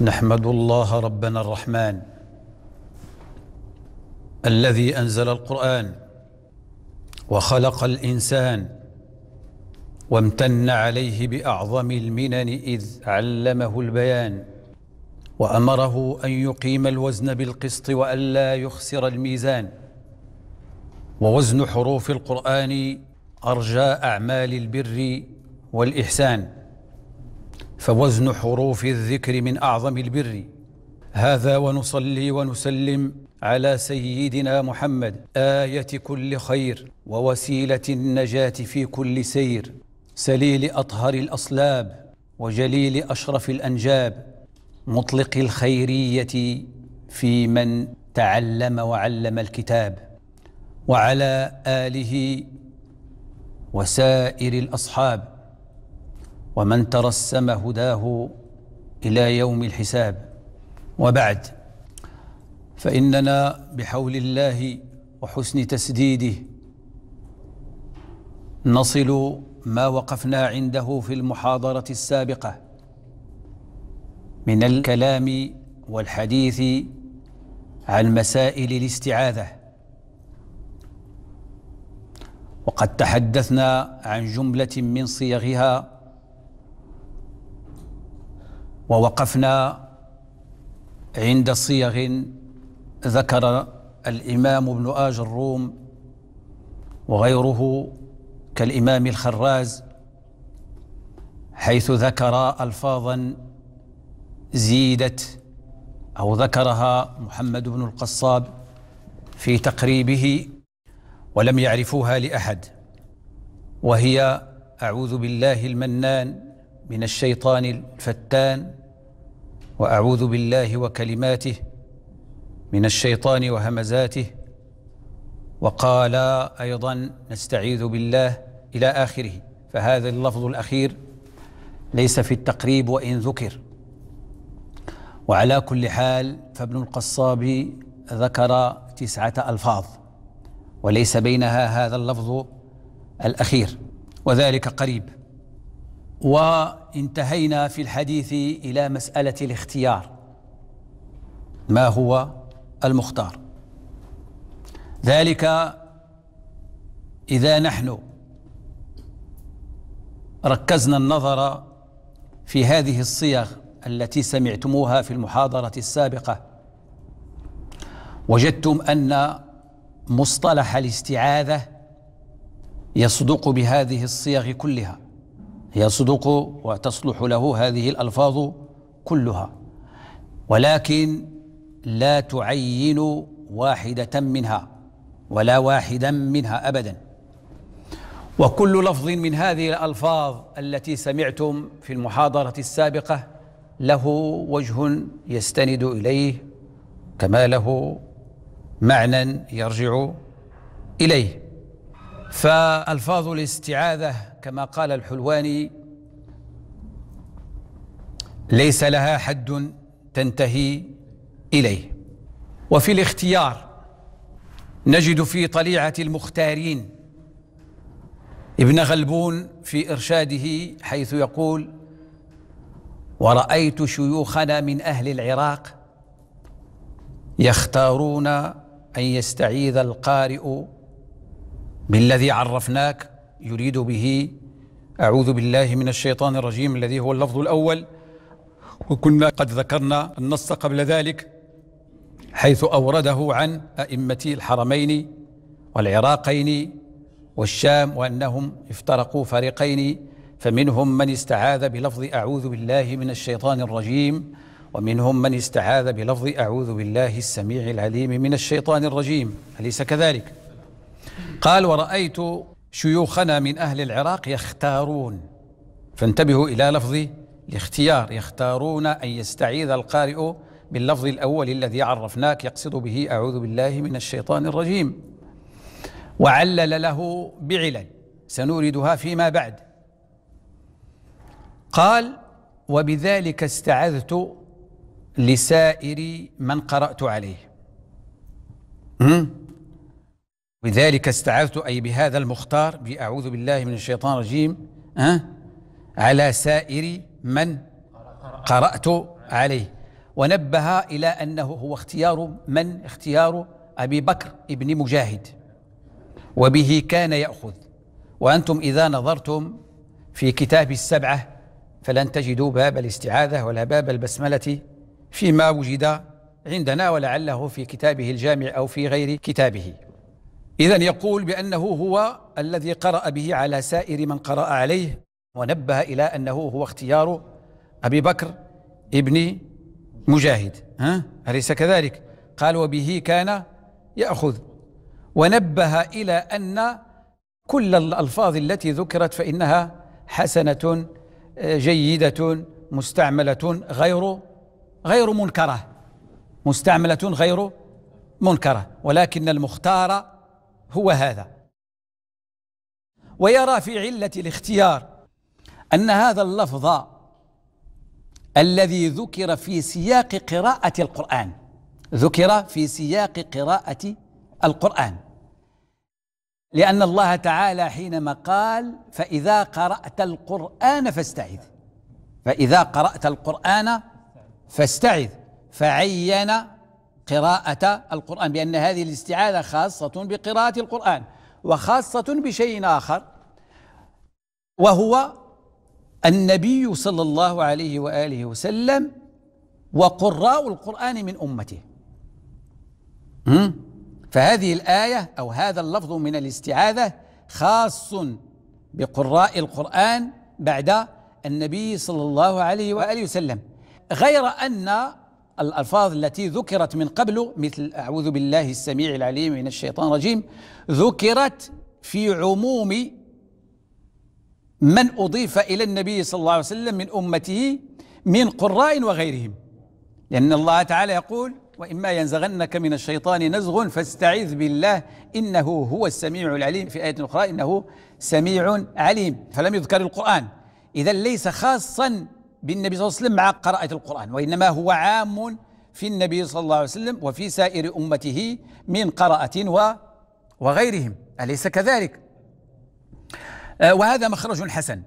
نحمد الله ربنا الرحمن الذي انزل القران وخلق الانسان وامتن عليه باعظم المنن اذ علمه البيان وامره ان يقيم الوزن بالقسط والا يخسر الميزان ووزن حروف القران ارجى اعمال البر والاحسان فوزن حروف الذكر من اعظم البر هذا ونصلي ونسلم على سيدنا محمد ايه كل خير ووسيله النجاه في كل سير سليل اطهر الاصلاب وجليل اشرف الانجاب مطلق الخيريه في من تعلم وعلم الكتاب وعلى اله وسائر الاصحاب ومن ترسم هداه الى يوم الحساب وبعد فاننا بحول الله وحسن تسديده نصل ما وقفنا عنده في المحاضره السابقه من الكلام والحديث عن مسائل الاستعاذه وقد تحدثنا عن جمله من صيغها ووقفنا عند صيغ ذكر الامام ابن اج الروم وغيره كالامام الخراز حيث ذكر الفاظا زيدت او ذكرها محمد بن القصاب في تقريبه ولم يعرفوها لاحد وهي اعوذ بالله المنان من الشيطان الفتان واعوذ بالله وكلماته من الشيطان وهمزاته وقال ايضا نستعيذ بالله الى اخره فهذا اللفظ الاخير ليس في التقريب وان ذكر وعلى كل حال فابن القصاب ذكر تسعه الفاظ وليس بينها هذا اللفظ الاخير وذلك قريب وانتهينا في الحديث الى مساله الاختيار ما هو المختار ذلك اذا نحن ركزنا النظر في هذه الصيغ التي سمعتموها في المحاضره السابقه وجدتم ان مصطلح الاستعاذه يصدق بهذه الصيغ كلها يصدق وتصلح له هذه الألفاظ كلها ولكن لا تعين واحدة منها ولا واحدا منها أبدا وكل لفظ من هذه الألفاظ التي سمعتم في المحاضرة السابقة له وجه يستند إليه كما له معنى يرجع إليه فألفاظ الاستعاذة كما قال الحلواني ليس لها حد تنتهي اليه وفي الاختيار نجد في طليعه المختارين ابن غلبون في ارشاده حيث يقول ورايت شيوخنا من اهل العراق يختارون ان يستعيذ القارئ بالذي عرفناك يريد به أعوذ بالله من الشيطان الرجيم الذي هو اللفظ الأول وكنا قد ذكرنا النص قبل ذلك حيث أورده عن أئمة الحرمين والعراقين والشام وأنهم افترقوا فريقين فمنهم من استعاذ بلفظ أعوذ بالله من الشيطان الرجيم ومنهم من استعاذ بلفظ أعوذ بالله السميع العليم من الشيطان الرجيم أليس كذلك؟ قال ورأيت شيوخنا من أهل العراق يختارون فانتبهوا إلى لفظ الاختيار يختارون أن يستعيذ القارئ باللفظ الأول الذي عرفناك يقصد به أعوذ بالله من الشيطان الرجيم وعلل له بعلل سنوردها فيما بعد قال وبذلك استعذت لسائر من قرأت عليه وذلك استعذت أي بهذا المختار بأعوذ بالله من الشيطان الرجيم أه؟ على سائر من قرأت عليه ونبه إلى أنه هو اختيار من اختيار أبي بكر ابن مجاهد وبه كان يأخذ وأنتم إذا نظرتم في كتاب السبعة فلن تجدوا باب الاستعاذة ولا باب البسملة فيما وجد عندنا ولعله في كتابه الجامع أو في غير كتابه إذا يقول بأنه هو الذي قرأ به على سائر من قرأ عليه ونبه إلى أنه هو اختيار أبي بكر ابن مجاهد ها؟ أليس كذلك؟ قال وبه كان يأخذ ونبه إلى أن كل الألفاظ التي ذكرت فإنها حسنة جيدة مستعملة غير غير منكرة مستعملة غير منكرة ولكن المختار هو هذا ويرى في علة الاختيار أن هذا اللفظ الذي ذكر في سياق قراءة القرآن ذكر في سياق قراءة القرآن لأن الله تعالى حينما قال فإذا قرأت القرآن فاستعذ فإذا قرأت القرآن فاستعذ فعين قراءة القرآن بأن هذه الاستعاذة خاصة بقراءة القرآن وخاصة بشيء آخر وهو النبي صلى الله عليه وآله وسلم وقراء القرآن من أمته فهذه الآية أو هذا اللفظ من الاستعاذة خاص بقراء القرآن بعد النبي صلى الله عليه وآله وسلم غير أن الألفاظ التي ذكرت من قبل مثل أعوذ بالله السميع العليم من الشيطان الرجيم ذكرت في عموم من أضيف إلى النبي صلى الله عليه وسلم من أمته من قراء وغيرهم لأن الله تعالى يقول وإما ينزغنك من الشيطان نزغ فاستعذ بالله إنه هو السميع العليم في آية أخرى إنه سميع عليم فلم يذكر القرآن إذا ليس خاصا بالنبي صلى الله عليه وسلم مع قراءة القرآن وإنما هو عام في النبي صلى الله عليه وسلم وفي سائر أمته من قراءة و وغيرهم أليس كذلك آه، وهذا مخرج حسن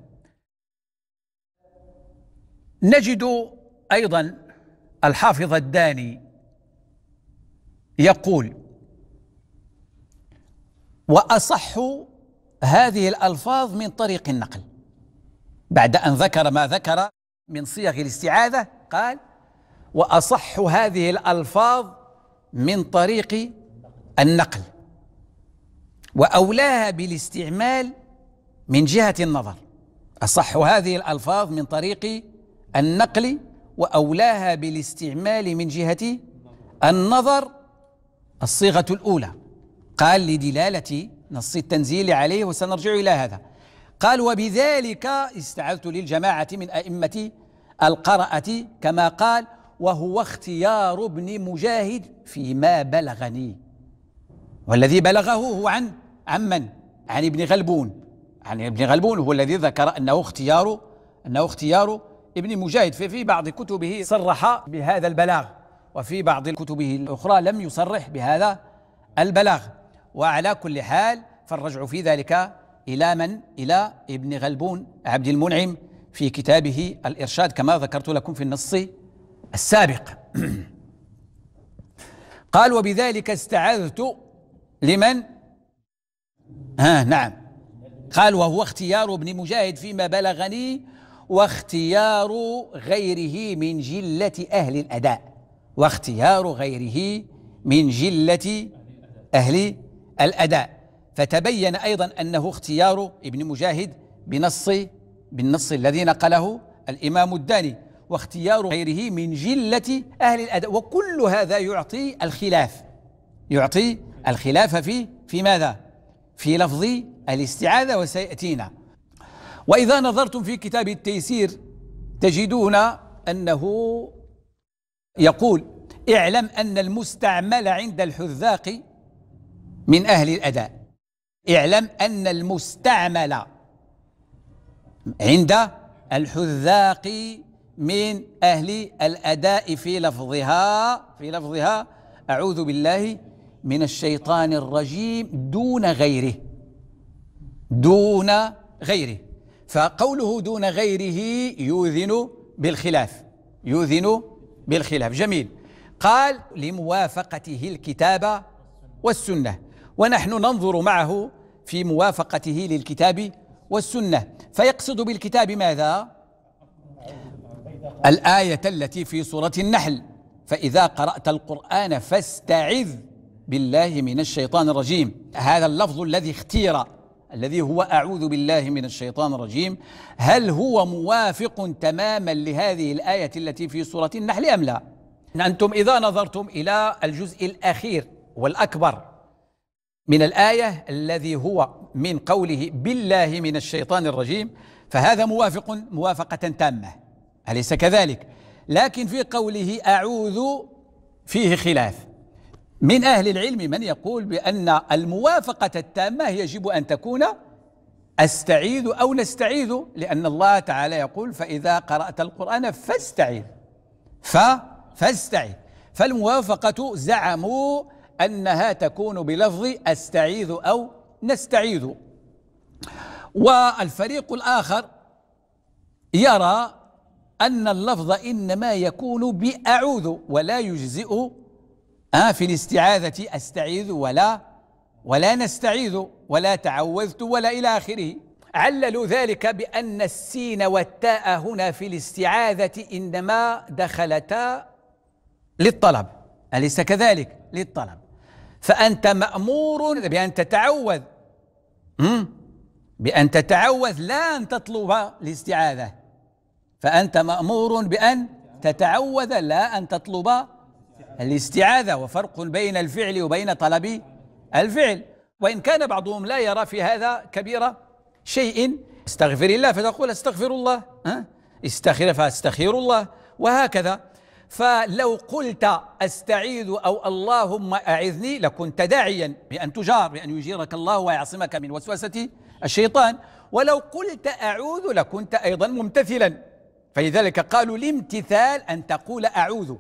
نجد أيضا الحافظ الداني يقول وأصح هذه الألفاظ من طريق النقل بعد أن ذكر ما ذكر من صيغ الاستعاذة قال وأصح هذه الألفاظ من طريق النقل وأولاها بالاستعمال من جهة النظر أصح هذه الألفاظ من طريق النقل وأولاها بالاستعمال من جهة النظر الصيغة الأولى قال لدلالة نص التنزيل عليه وسنرجع إلى هذا قال وبذلك استعذت للجماعة من أئمة القرأة كما قال وهو اختيار ابن مجاهد فيما بلغني والذي بلغه هو عن عن من؟ عن ابن غلبون عن ابن غلبون هو الذي ذكر أنه اختيار أنه اختيار ابن مجاهد ففي بعض كتبه صرح بهذا البلاغ وفي بعض كتبه الأخرى لم يصرح بهذا البلاغ وعلى كل حال فالرجع في ذلك إلى من؟ إلى ابن غلبون عبد المنعم في كتابه الإرشاد كما ذكرت لكم في النص السابق قال وبذلك استعذت لمن ها نعم قال وهو اختيار ابن مجاهد فيما بلغني واختيار غيره من جلة أهل الأداء واختيار غيره من جلة أهل الأداء فتبين أيضا أنه اختيار ابن مجاهد بنص بالنص الذي نقله الإمام الداني واختيار غيره من جلة أهل الأداء وكل هذا يعطي الخلاف يعطي الخلاف في في ماذا؟ في لفظ الاستعاذة وسيأتينا وإذا نظرتم في كتاب التيسير تجدون أنه يقول اعلم أن المستعمل عند الحذاق من أهل الأداء اعلم أن المستعمل عند الحذاق من أهل الأداء في لفظها في لفظها أعوذ بالله من الشيطان الرجيم دون غيره دون غيره فقوله دون غيره يوذن بالخلاف يوذن بالخلاف جميل قال لموافقته الكتاب والسنة ونحن ننظر معه في موافقته للكتاب والسنة فيقصد بالكتاب ماذا الآية التي في سورة النحل فإذا قرأت القرآن فاستعذ بالله من الشيطان الرجيم هذا اللفظ الذي اختير الذي هو أعوذ بالله من الشيطان الرجيم هل هو موافق تماما لهذه الآية التي في سورة النحل أم لا أنتم إذا نظرتم إلى الجزء الأخير والأكبر من الآية الذي هو من قوله بالله من الشيطان الرجيم فهذا موافق موافقة تامة أليس كذلك؟ لكن في قوله أعوذ فيه خلاف من أهل العلم من يقول بأن الموافقة التامة يجب أن تكون أستعيذ أو نستعيذ لأن الله تعالى يقول فإذا قرأت القرآن فاستعيذ ف فاستعيذ فالموافقة زعموا أنها تكون بلفظ أستعيذ أو نستعيذ والفريق الآخر يرى أن اللفظ إنما يكون بأعوذ ولا يجزئ آه، في الاستعاذة أستعيذ ولا ولا نستعيذ ولا تعوذت ولا إلى آخره عللوا ذلك بأن السين والتاء هنا في الاستعاذة إنما دخلتا للطلب أليس كذلك للطلب فأنت مأمور بأن تتعوذ بأن تتعوذ لا أن تطلب الاستعاذة فأنت مأمور بأن تتعوذ لا أن تطلب الاستعاذة وفرق بين الفعل وبين طلب الفعل وإن كان بعضهم لا يرى في هذا كبيرة شيء استغفر الله فتقول استغفر الله استغفر فاستغفر الله وهكذا فلو قلت استعيذ او اللهم اعذني لكنت داعيا بان تجار بان يجيرك الله ويعصمك من وسوسه الشيطان ولو قلت اعوذ لكنت ايضا ممتثلا فلذلك قالوا الامتثال ان تقول اعوذ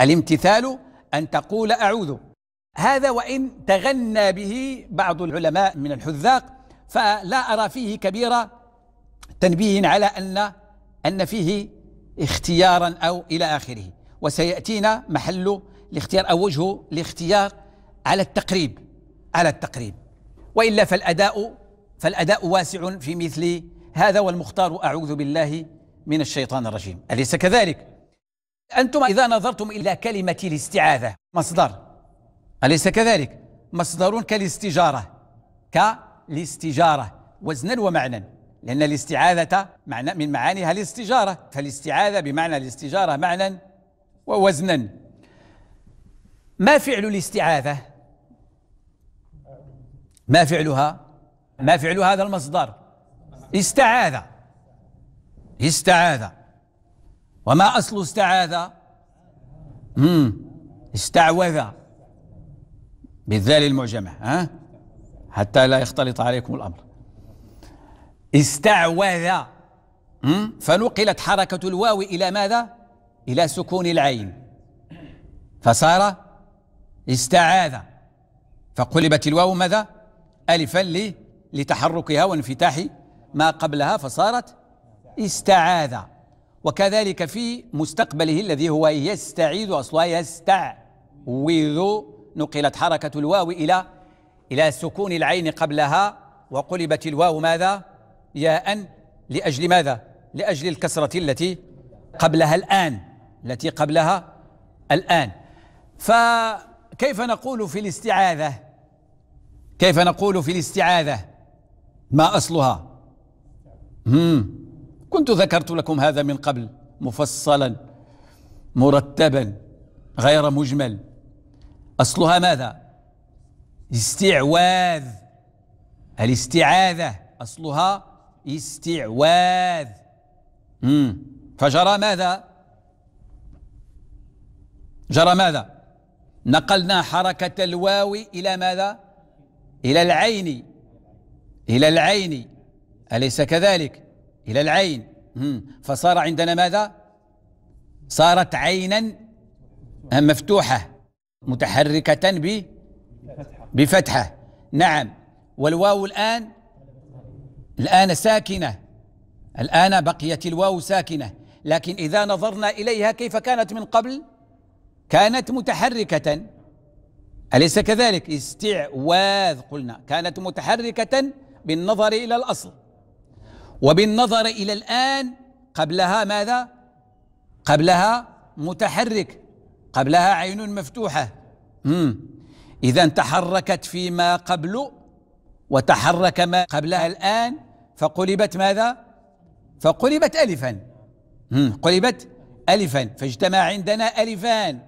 الامتثال ان تقول اعوذ هذا وان تغنى به بعض العلماء من الحذاق فلا ارى فيه كبيره تنبيه على ان ان فيه اختيارا أو إلى آخره وسيأتينا محل الاختيار أو وجه الاختيار على التقريب على التقريب وإلا فالأداء فالأداء واسع في مثل هذا والمختار أعوذ بالله من الشيطان الرجيم أليس كذلك؟ أنتم إذا نظرتم إلى كلمة الاستعاذة مصدر أليس كذلك؟ مصدر كالاستجارة كالاستجارة وزنا ومعنى لأن الاستعاذة معنى من معانيها الاستجارة فالاستعاذة بمعنى الاستجارة معنى ووزنا ما فعل الاستعاذة ما فعلها ما فعل هذا المصدر استعاذ استعاذ وما أصل استعاذ استعوذ بالذال المعجمة ها حتى لا يختلط عليكم الأمر استعوذ فنقلت حركة الواو إلى ماذا؟ إلى سكون العين فصار استعاذ فقلبت الواو ماذا؟ ألفا لتحركها وانفتاح ما قبلها فصارت استعاذ وكذلك في مستقبله الذي هو يستعيذ أصلها يستعوذ نقلت حركة الواو إلى إلى سكون العين قبلها وقلبت الواو ماذا؟ ياء لأجل ماذا لأجل الكسرة التي قبلها الآن التي قبلها الآن فكيف نقول في الاستعاذة كيف نقول في الاستعاذة ما أصلها مم. كنت ذكرت لكم هذا من قبل مفصلا مرتبا غير مجمل أصلها ماذا استعواذ الاستعاذة أصلها استعواذ مم. فجرى ماذا جرى ماذا نقلنا حركة الواو إلى ماذا إلى العين إلى العين أليس كذلك إلى العين مم. فصار عندنا ماذا صارت عينا آه، مفتوحة متحركة بفتحة نعم والواو الآن الآن ساكنة الآن بقيت الواو ساكنة لكن إذا نظرنا إليها كيف كانت من قبل كانت متحركة أليس كذلك استعواذ قلنا كانت متحركة بالنظر إلى الأصل وبالنظر إلى الآن قبلها ماذا قبلها متحرك قبلها عين مفتوحة إذا تحركت فيما قبل وتحرك ما قبلها الآن فقلبت ماذا فقلبت ألفا قلبت ألفا فاجتمع عندنا ألفان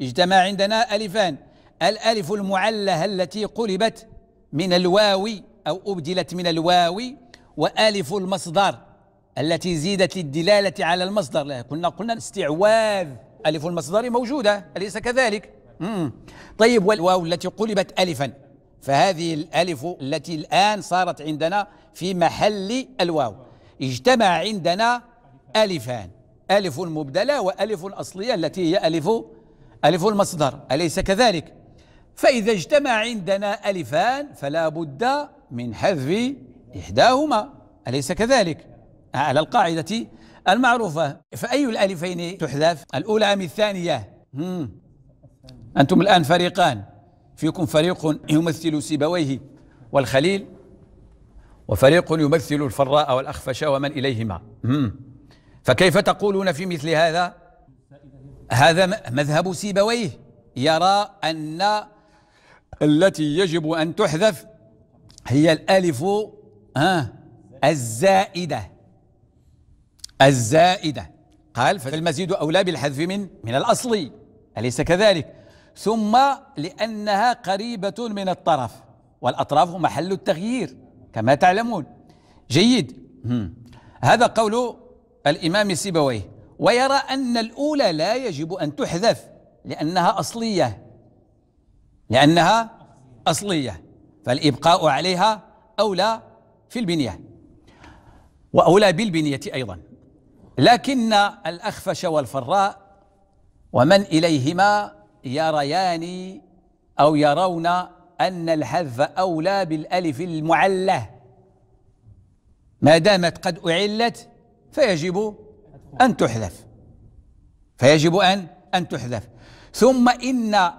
اجتمع عندنا ألفان الألف المعلّة التي قلبت من الواو أو أبدلت من الواو وألف المصدر التي زيدت للدلالة على المصدر كنا قلنا استعواذ ألف المصدر موجودة أليس كذلك؟ طيب والواو التي قلبت ألفا فهذه الألف التي الآن صارت عندنا في محل الواو اجتمع عندنا ألفان ألف مبدلة وألف أصلية التي هي ألف ألف المصدر أليس كذلك؟ فإذا اجتمع عندنا ألفان فلا بد من حذف إحداهما أليس كذلك؟ على القاعدة المعروفة فأي الألفين تحذف؟ الأولى أم الثانية؟ أنتم الآن فريقان فيكم فريق يمثل سيبويه والخليل وفريق يمثل الفراء والأخفش ومن إليهما فكيف تقولون في مثل هذا هذا مذهب سيبويه يرى أن التي يجب أن تحذف هي الألف الزائدة الزائدة قال فالمزيد أولى بالحذف من من الأصل أليس كذلك ثم لأنها قريبة من الطرف والأطراف محل التغيير كما تعلمون جيد هذا قول الإمام سيبويه ويرى أن الأولى لا يجب أن تحذف لأنها أصلية لأنها أصلية فالإبقاء عليها أولى في البنية وأولى بالبنية أيضا لكن الأخفش والفراء ومن إليهما يريان أو يرون أن الحذف أولى بالألف المعلة ما دامت قد أعلت فيجب أن تحذف فيجب أن أن تحذف ثم إن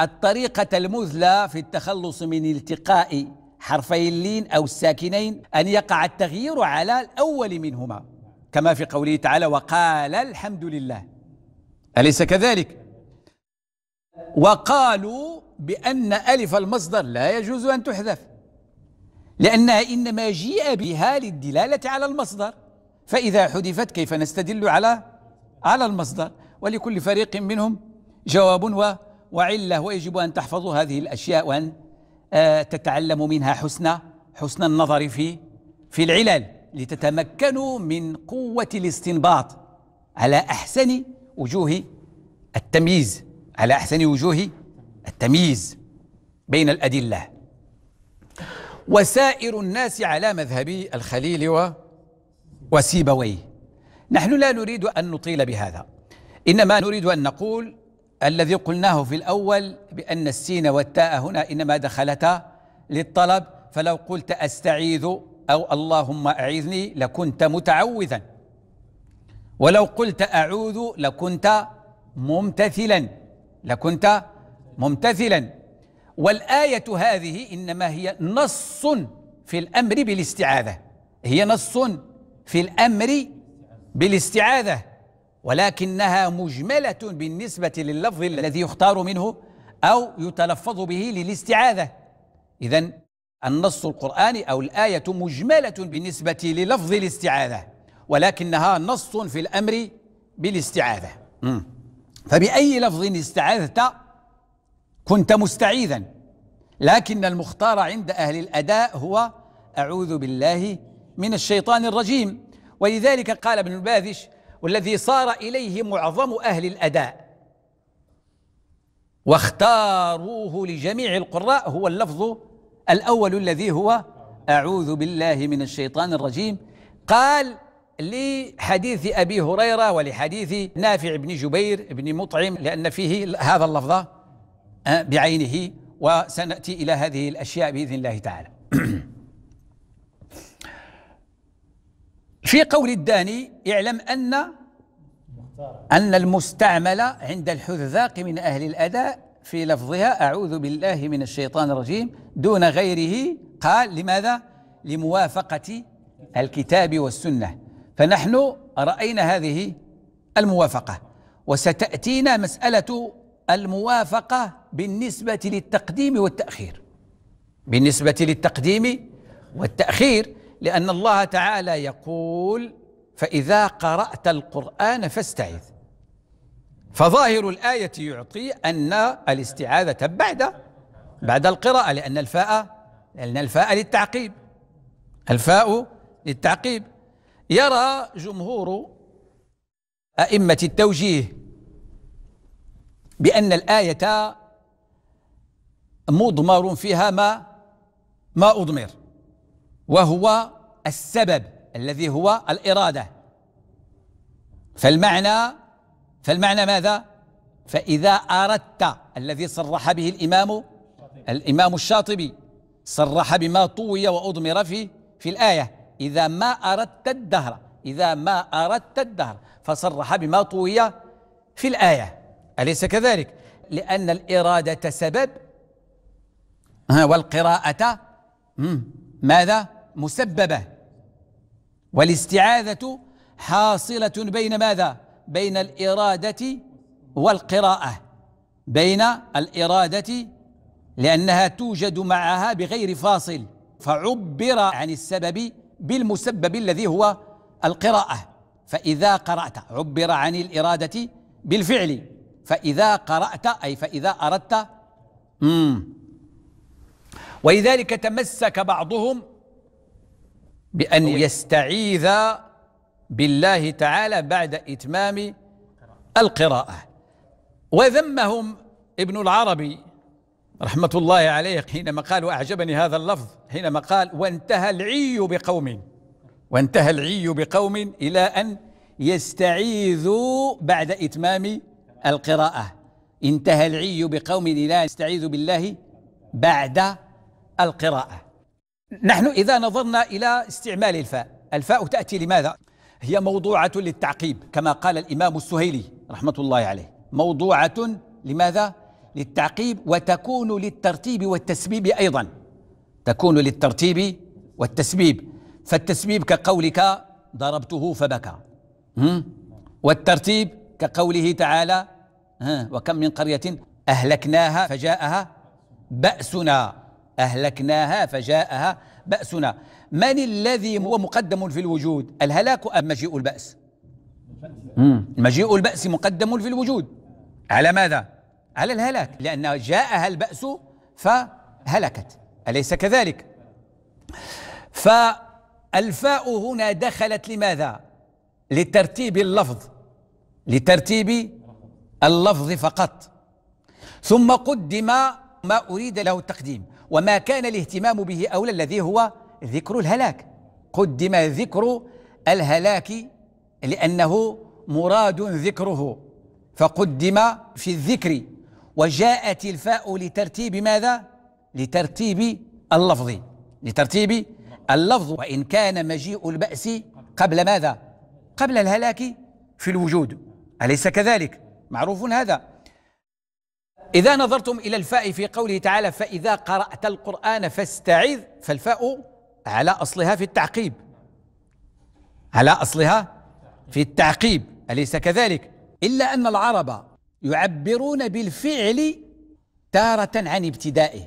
الطريقة المثلى في التخلص من التقاء حرفي اللين أو الساكنين أن يقع التغيير على الأول منهما كما في قوله تعالى وقال الحمد لله أليس كذلك وقالوا بأن ألف المصدر لا يجوز أن تحذف لأنها إنما جيء بها للدلالة على المصدر فإذا حذفت كيف نستدل على على المصدر ولكل فريق منهم جواب و وعلة ويجب أن تحفظوا هذه الأشياء وأن آه، تتعلموا منها حسن حسن النظر في في العلل لتتمكنوا من قوة الاستنباط على أحسن وجوه التمييز على أحسن وجوه التمييز بين الأدلة وسائر الناس على مذهب الخليل و وسيبويه نحن لا نريد أن نطيل بهذا إنما نريد أن نقول الذي قلناه في الأول بأن السين والتاء هنا إنما دخلتا للطلب فلو قلت أستعيذ أو اللهم أعيذني لكنت متعوذا ولو قلت أعوذ لكنت ممتثلا لكنت ممتثلا والآية هذه إنما هي نص في الأمر بالاستعاذة هي نص في الأمر بالاستعاذة ولكنها مجملة بالنسبة لللفظ الذي يختار منه أو يتلفظ به للاستعاذة إذا النص القرآني أو الآية مجملة بالنسبة للفظ الاستعاذة ولكنها نص في الأمر بالاستعاذة م. فبأي لفظ استعذت كنت مستعيذا لكن المختار عند أهل الأداء هو أعوذ بالله من الشيطان الرجيم ولذلك قال ابن الباذش والذي صار إليه معظم أهل الأداء واختاروه لجميع القراء هو اللفظ الأول الذي هو أعوذ بالله من الشيطان الرجيم قال لحديث أبي هريرة ولحديث نافع بن جبير بن مطعم لأن فيه هذا اللفظ آه، بعينه وسنأتي إلى هذه الأشياء بإذن الله تعالى في قول الداني اعلم أن أن المستعمل عند الحذاق من أهل الأداء في لفظها أعوذ بالله من الشيطان الرجيم دون غيره قال لماذا؟ لموافقة الكتاب والسنة فنحن راينا هذه الموافقه وستاتينا مساله الموافقه بالنسبه للتقديم والتاخير بالنسبه للتقديم والتاخير لان الله تعالى يقول فاذا قرات القران فاستعذ فظاهر الايه يعطي ان الاستعاذه بعد بعد القراءه لان الفاء لان الفاء للتعقيب الفاء للتعقيب يرى جمهور أئمة التوجيه بأن الآية مضمر فيها ما ما أضمر وهو السبب الذي هو الإرادة فالمعنى فالمعنى ماذا؟ فإذا أردت الذي صرح به الإمام الإمام الشاطبي صرح بما طوي وأضمر في في الآية إذا ما أردت الدهر إذا ما أردت الدهر فصرح بما طوي في الآية أليس كذلك لأن الإرادة سبب والقراءة ماذا مسببة والاستعاذة حاصلة بين ماذا بين الإرادة والقراءة بين الإرادة لأنها توجد معها بغير فاصل فعبر عن السبب بالمسبب الذي هو القراءة فإذا قرأت عبر عن الإرادة بالفعل فإذا قرأت أي فإذا أردت مم. ولذلك تمسك بعضهم بأن يستعيذ بالله تعالى بعد إتمام القراءة وذمهم ابن العربي رحمة الله عليه حينما قال وأعجبني هذا اللفظ حينما قال وانتهى العي بقوم وانتهى العي بقوم إلى أن يستعيذوا بعد إتمام القراءة انتهى العي بقوم إلى أن يستعيذوا بالله بعد القراءة نحن إذا نظرنا إلى استعمال الفاء الفاء تأتي لماذا؟ هي موضوعة للتعقيب كما قال الإمام السهيلي رحمة الله عليه موضوعة لماذا؟ للتعقيب وتكون للترتيب والتسبيب أيضا تكون للترتيب والتسبيب فالتسبيب كقولك ضربته فبكى والترتيب كقوله تعالى وكم من قرية أهلكناها فجاءها بأسنا أهلكناها فجاءها بأسنا من الذي هو مقدم في الوجود الهلاك أم مجيء البأس مجيء البأس مقدم في الوجود على ماذا على الهلاك لأن جاءها البأس فهلكت أليس كذلك فالفاء هنا دخلت لماذا لترتيب اللفظ لترتيب اللفظ فقط ثم قدم ما أريد له التقديم وما كان الاهتمام به أولى الذي هو ذكر الهلاك قدم ذكر الهلاك لأنه مراد ذكره فقدم في الذكر وجاءت الفاء لترتيب ماذا لترتيب اللفظ لترتيب اللفظ وإن كان مجيء البأس قبل ماذا قبل الهلاك في الوجود أليس كذلك معروف هذا إذا نظرتم إلى الفاء في قوله تعالى فإذا قرأت القرآن فاستعذ فالفاء على أصلها في التعقيب على أصلها في التعقيب أليس كذلك إلا أن العرب يعبرون بالفعل تارة عن ابتدائه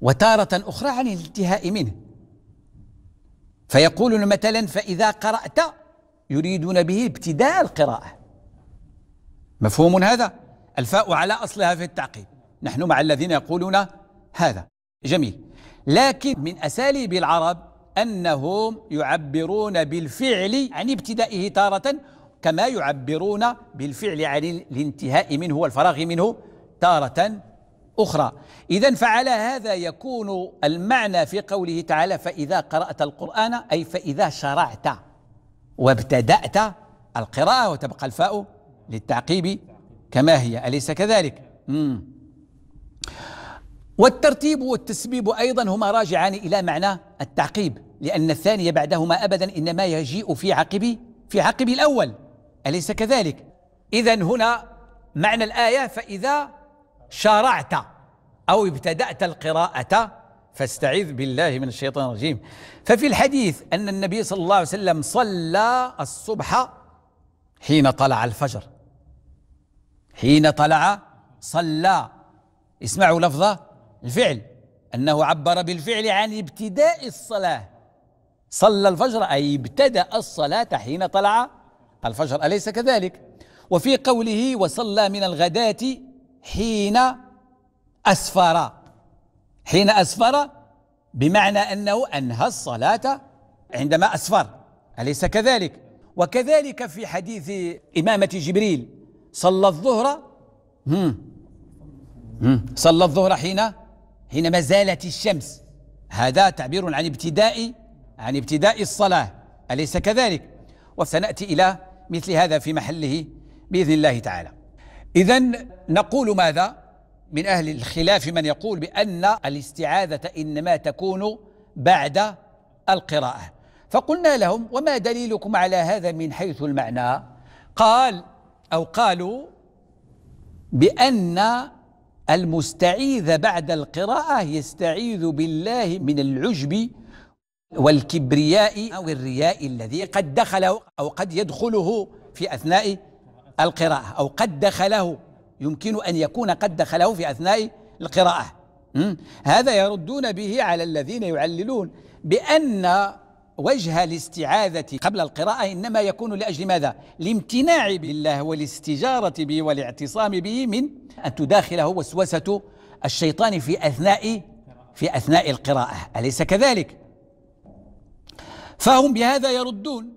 وتارة أخرى عن الانتهاء منه فيقولون مثلا فإذا قرأت يريدون به ابتداء القراءة مفهوم هذا الفاء على أصلها في التعقيب نحن مع الذين يقولون هذا جميل لكن من أساليب العرب أنهم يعبرون بالفعل عن ابتدائه تارة كما يعبرون بالفعل عن الانتهاء منه والفراغ منه تارة أخرى إذا فعلى هذا يكون المعنى في قوله تعالى فإذا قرأت القرآن أي فإذا شرعت وابتدأت القراءة وتبقى الفاء للتعقيب كما هي أليس كذلك؟ مم. والترتيب والتسبيب أيضا هما راجعان إلى معنى التعقيب لأن الثاني بعدهما أبدا إنما يجيء في عقب في عقب الأول أليس كذلك إذا هنا معنى الآية فإذا شارعت أو ابتدأت القراءة فاستعذ بالله من الشيطان الرجيم ففي الحديث أن النبي صلى الله عليه وسلم صلى الصبح حين طلع الفجر حين طلع صلى اسمعوا لفظة الفعل أنه عبر بالفعل عن ابتداء الصلاة صلى الفجر أي ابتدأ الصلاة حين طلع الفجر أليس كذلك وفي قوله وصلى من الغداة حين أسفر حين أسفر بمعنى أنه أنهى الصلاة عندما أسفر أليس كذلك وكذلك في حديث إمامة جبريل صلى الظهر صلى الظهر حين حين ما زالت الشمس هذا تعبير عن ابتداء عن ابتداء الصلاة أليس كذلك وسنأتي إلى مثل هذا في محله باذن الله تعالى. اذا نقول ماذا؟ من اهل الخلاف من يقول بان الاستعاذه انما تكون بعد القراءه. فقلنا لهم وما دليلكم على هذا من حيث المعنى؟ قال او قالوا بان المستعيذ بعد القراءه يستعيذ بالله من العجب والكبرياء أو الرياء الذي قد دخله أو قد يدخله في أثناء القراءة أو قد دخله يمكن أن يكون قد دخله في أثناء القراءة هذا يردون به على الذين يعللون بأن وجه الاستعاذة قبل القراءة إنما يكون لأجل ماذا؟ لامتناع بالله والاستجارة به والاعتصام به من أن تداخله وسوسة الشيطان في أثناء في أثناء القراءة أليس كذلك؟ فهم بهذا يردون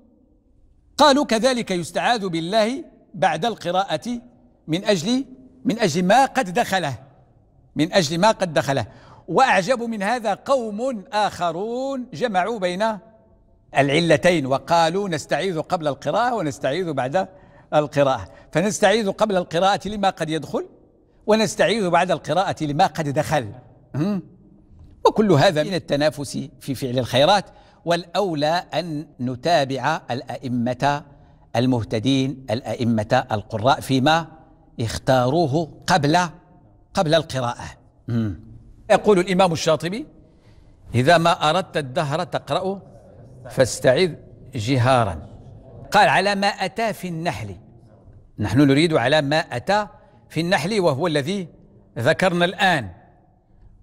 قالوا كذلك يستعاذ بالله بعد القراءة من أجل من أجل ما قد دخله من أجل ما قد دخله وأعجب من هذا قوم آخرون جمعوا بين العلتين وقالوا نستعيذ قبل القراءة ونستعيذ بعد القراءة فنستعيذ قبل القراءة لما قد يدخل ونستعيذ بعد القراءة لما قد دخل وكل هذا من التنافس في فعل الخيرات والاولى ان نتابع الائمه المهتدين الائمه القراء فيما اختاروه قبل قبل القراءه يقول الامام الشاطبي اذا ما اردت الدهر تقرأ فاستعذ جهارا قال على ما اتى في النحل نحن نريد على ما اتى في النحل وهو الذي ذكرنا الان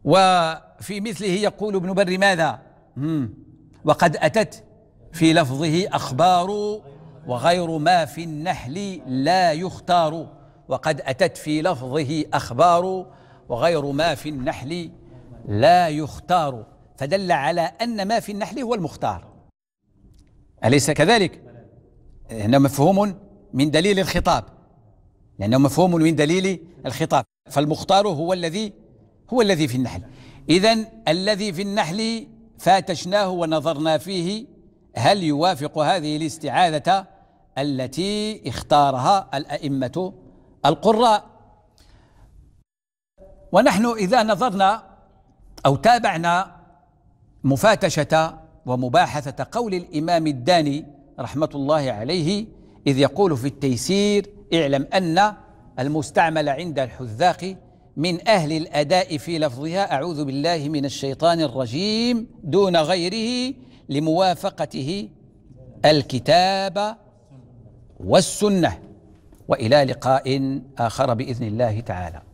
وفي مثله يقول ابن بر ماذا مم. وقد أتت في لفظه أخبار وغير ما في النحل لا يختار وقد أتت في لفظه أخبار وغير ما في النحل لا يختار فدل على أن ما في النحل هو المختار أليس كذلك؟ هنا مفهوم من دليل الخطاب لأنه مفهوم من دليل الخطاب فالمختار هو الذي هو الذي في النحل إذا الذي في النحل فاتشناه ونظرنا فيه هل يوافق هذه الاستعاذة التي اختارها الأئمة القراء ونحن إذا نظرنا أو تابعنا مفاتشة ومباحثة قول الإمام الداني رحمة الله عليه إذ يقول في التيسير اعلم أن المستعمل عند الحذاق من أهل الأداء في لفظها أعوذ بالله من الشيطان الرجيم دون غيره لموافقته الكتاب والسنة وإلى لقاء آخر بإذن الله تعالى